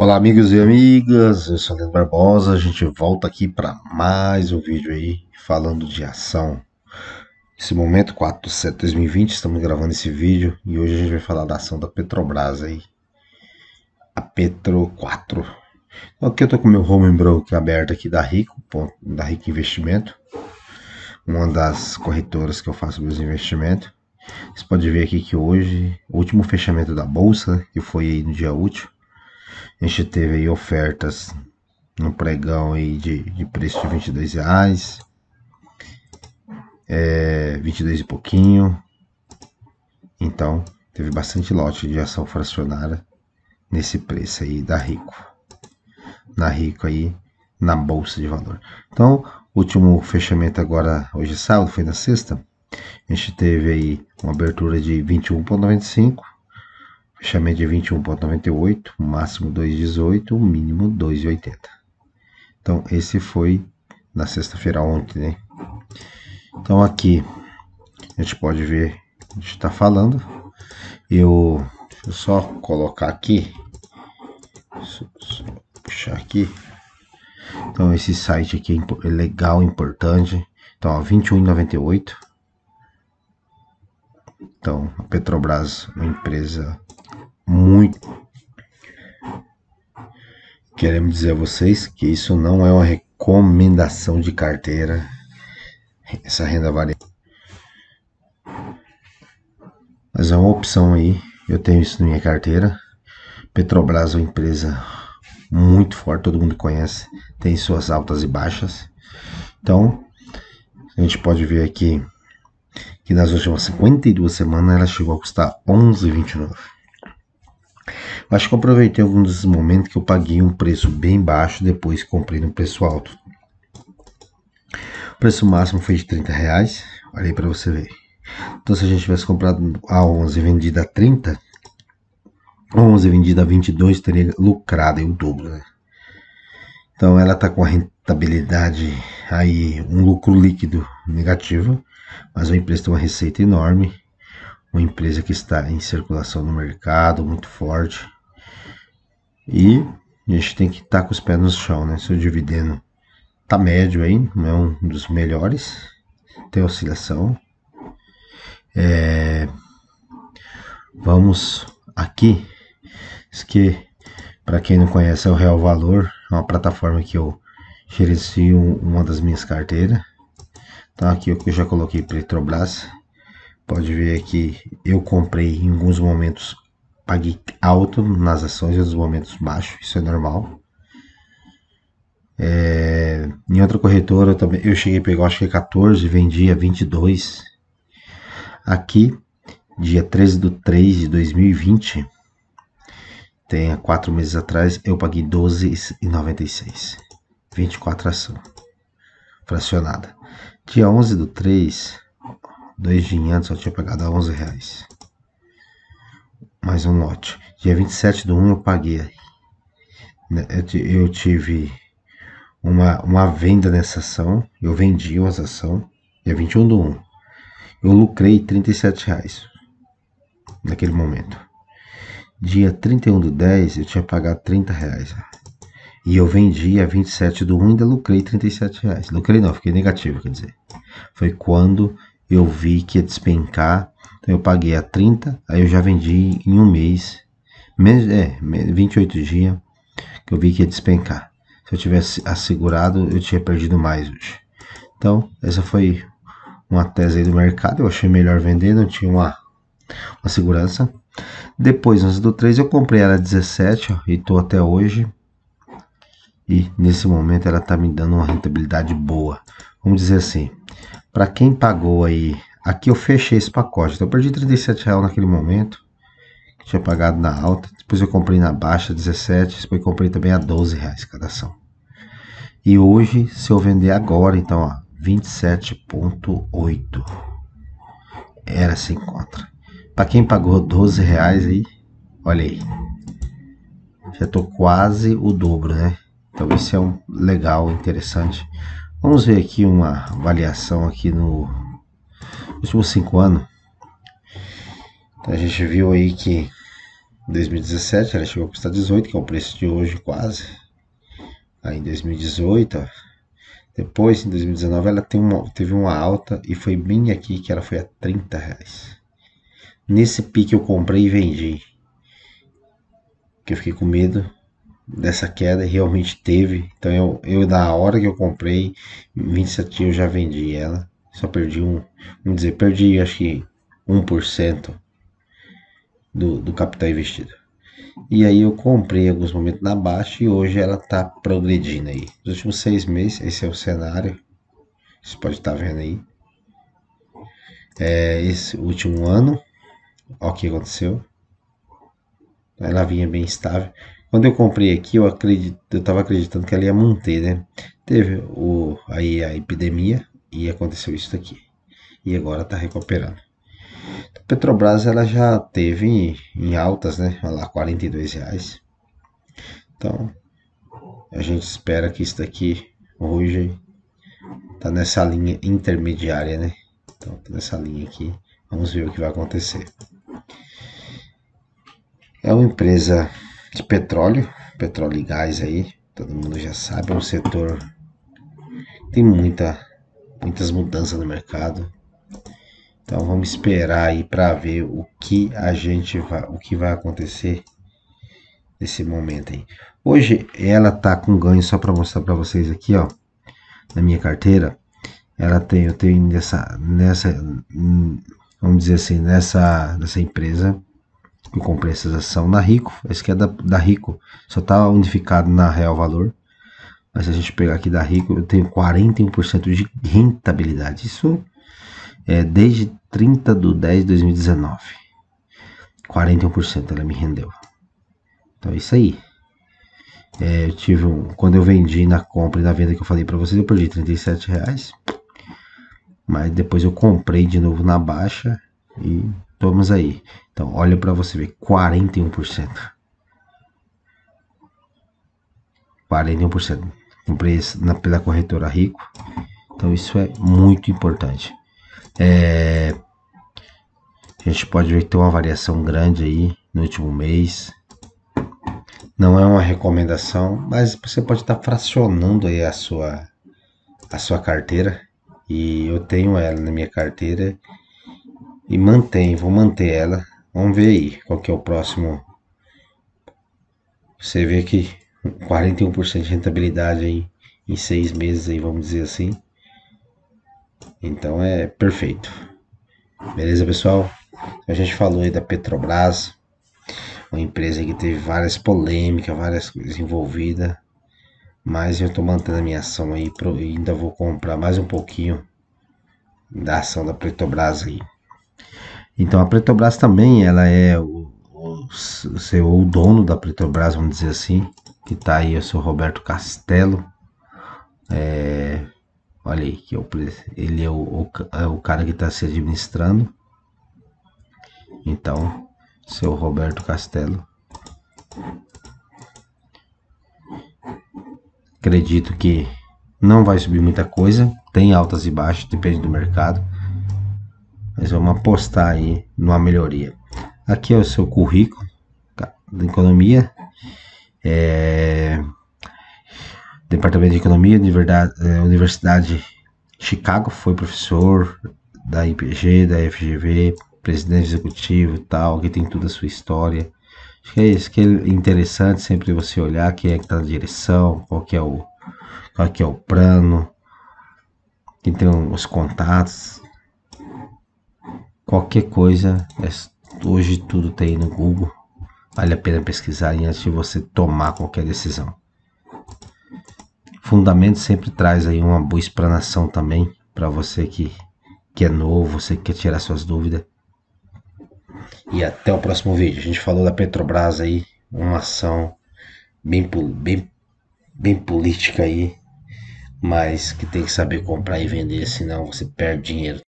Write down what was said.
Olá amigos e amigas, eu sou Leandro Barbosa, a gente volta aqui para mais um vídeo aí falando de ação. Esse momento, 4 de 2020, estamos gravando esse vídeo e hoje a gente vai falar da ação da Petrobras aí, a Petro 4. Então, aqui eu estou com meu home broker aberto aqui da Rico, da Rico Investimento, uma das corretoras que eu faço meus investimentos. Você pode ver aqui que hoje, o último fechamento da bolsa, né, que foi aí no dia útil, a gente teve aí ofertas no pregão aí de, de preço de 22 reais, é, 22 e pouquinho. Então, teve bastante lote de ação fracionária nesse preço aí da Rico. Na Rico aí, na Bolsa de Valor. Então, último fechamento agora, hoje é sábado, foi na sexta. A gente teve aí uma abertura de 21,95 fechamento de 21,98, máximo 2,18, mínimo 2,80. Então, esse foi na sexta-feira ontem, né? Então, aqui a gente pode ver, a gente está falando. Eu, eu, só colocar aqui, só, só puxar aqui. Então, esse site aqui é, é legal, importante. Então, 21,98. Então, a Petrobras, uma empresa muito. Queremos dizer a vocês que isso não é uma recomendação de carteira, essa renda variável. Mas é uma opção aí, eu tenho isso na minha carteira. Petrobras é uma empresa muito forte, todo mundo conhece, tem suas altas e baixas. Então, a gente pode ver aqui que nas últimas 52 semanas ela chegou a custar 11,29. Mas que eu aproveitei algum desses momentos que eu paguei um preço bem baixo, depois comprei no preço alto. O preço máximo foi de 30 reais, olha aí para você ver. Então se a gente tivesse comprado a 11 vendida a 30, 11 vendida a 22 teria lucrado o dobro, né? Então ela está com a rentabilidade aí, um lucro líquido negativo, mas a empresa tem uma receita enorme uma empresa que está em circulação no mercado, muito forte. E a gente tem que estar tá com os pés no chão, né? Seu dividendo tá médio aí, não é um dos melhores, tem oscilação. É, vamos aqui, Isso que para quem não conhece é o Real Valor, é uma plataforma que eu gerencio uma das minhas carteiras. Então aqui o que eu já coloquei Petrobras. Pode ver aqui, eu comprei em alguns momentos, paguei alto nas ações, e nos momentos baixo, isso é normal. É, em outra corretora eu também, eu cheguei a pegar, acho que é 14, vendi a 22. Aqui, dia 13 do 3 de 2020, tem há quatro meses atrás, eu paguei 12,96. 24 ação fracionada. Dia 11 do 3 Dois de 500 só tinha pagado a 11 reais. Mais um lote. Dia 27 do 1 eu paguei. Né, eu tive uma, uma venda nessa ação. Eu vendi uma ação. Dia 21 do 1. Eu lucrei 37 reais. Naquele momento. Dia 31 do 10 eu tinha pagado 30 reais. E eu vendi a 27 do 1 e ainda lucrei 37 reais. Lucrei não, fiquei negativo, quer dizer. Foi quando eu vi que ia despencar, então eu paguei a 30, aí eu já vendi em um mês, menos, é, 28 dias, que eu vi que ia despencar. Se eu tivesse assegurado, eu tinha perdido mais hoje. Então, essa foi uma tese do mercado, eu achei melhor vender, não tinha uma, uma segurança. Depois, antes do 3, eu comprei ela 17 ó, e tô até hoje. E nesse momento ela tá me dando uma rentabilidade boa vamos dizer assim, para quem pagou aí, aqui eu fechei esse pacote, então eu perdi 37 reais naquele momento, que tinha pagado na alta, depois eu comprei na baixa 17, depois comprei também a 12 reais cada ação. E hoje, se eu vender agora, então, ó, 27.8 era sem contra. Para quem pagou 12 reais aí, olha aí. Já tô quase o dobro, né? Então isso é um legal, interessante Vamos ver aqui uma avaliação aqui no último cinco anos. Então, a gente viu aí que em 2017 ela chegou a custar 18, que é o preço de hoje quase. Aí em 2018, depois em 2019 ela uma, teve uma alta e foi bem aqui que ela foi a 30 reais. Nesse pique eu comprei e vendi. Que eu fiquei com medo dessa queda realmente teve. Então eu, eu na hora que eu comprei, 27 eu já vendi ela. Só perdi um. Vamos dizer, perdi acho que 1% do, do capital investido. E aí eu comprei alguns momentos na baixa e hoje ela tá progredindo aí. Nos últimos seis meses, esse é o cenário. Você pode estar tá vendo aí. É, esse último ano, o que aconteceu. Ela vinha bem estável. Quando eu comprei aqui, eu acredito, eu estava acreditando que ela ia manter, né? Teve o, aí a epidemia e aconteceu isso aqui. E agora está recuperando. Petrobras ela já teve em, em altas, né? Olha lá, 42 reais. Então, a gente espera que isso daqui hoje tá nessa linha intermediária, né? Então, tá nessa linha aqui. Vamos ver o que vai acontecer. É uma empresa de petróleo, petróleo e gás aí, todo mundo já sabe, é um setor tem muita, muitas mudanças no mercado. Então vamos esperar aí para ver o que a gente vai, o que vai acontecer nesse momento aí. Hoje ela tá com ganho só para mostrar para vocês aqui, ó, na minha carteira. Ela tem, eu tenho nessa nessa hum, vamos dizer assim, nessa nessa empresa eu comprei essas ações na Rico. Esse aqui é da, da Rico. Só tá unificado na Real Valor. Mas se a gente pegar aqui da Rico, eu tenho 41% de rentabilidade. Isso é desde 30 de 10 de 2019. 41% ela me rendeu. Então é isso aí. É, eu tive um, quando eu vendi na compra e na venda que eu falei para vocês, eu perdi 37 reais. Mas depois eu comprei de novo na baixa e Vamos aí. Então, olha para você ver, 41%. 41% empresa na, pela corretora Rico. Então, isso é muito importante. É, a gente pode ver que tem uma variação grande aí no último mês. Não é uma recomendação, mas você pode estar tá fracionando aí a sua, a sua carteira. E eu tenho ela na minha carteira e mantém, vou manter ela. Vamos ver aí qual que é o próximo. Você vê que 41% de rentabilidade aí em seis meses aí, vamos dizer assim. Então é perfeito. Beleza, pessoal? A gente falou aí da Petrobras, uma empresa que teve várias polêmicas, várias coisas envolvidas, mas eu estou mantendo a minha ação aí, pro, ainda vou comprar mais um pouquinho da ação da Petrobras aí. Então a Petrobras também, ela é o, o, o, o dono da Petrobras, vamos dizer assim, que está aí o seu Roberto Castelo. É, olha aí, que é o, ele é o, é o cara que está se administrando. Então, seu Roberto Castelo. Acredito que não vai subir muita coisa, tem altas e baixas, depende do mercado nós vamos apostar aí numa melhoria. Aqui é o seu currículo da economia. É, Departamento de Economia, é, Universidade de Chicago, foi professor da IPG, da FGV, presidente executivo e tal, que tem toda a sua história. Acho que é isso que é interessante sempre você olhar quem é que está na direção, qual que é o, qual que é o plano, quem tem os contatos, qualquer coisa, é hoje tudo tem tá no Google. Vale a pena pesquisar antes de você tomar qualquer decisão. Fundamento sempre traz aí uma boa explanação também para você que, que é novo, você que quer tirar suas dúvidas. E até o próximo vídeo. A gente falou da Petrobras aí, uma ação bem, bem, bem política aí, mas que tem que saber comprar e vender, senão você perde dinheiro.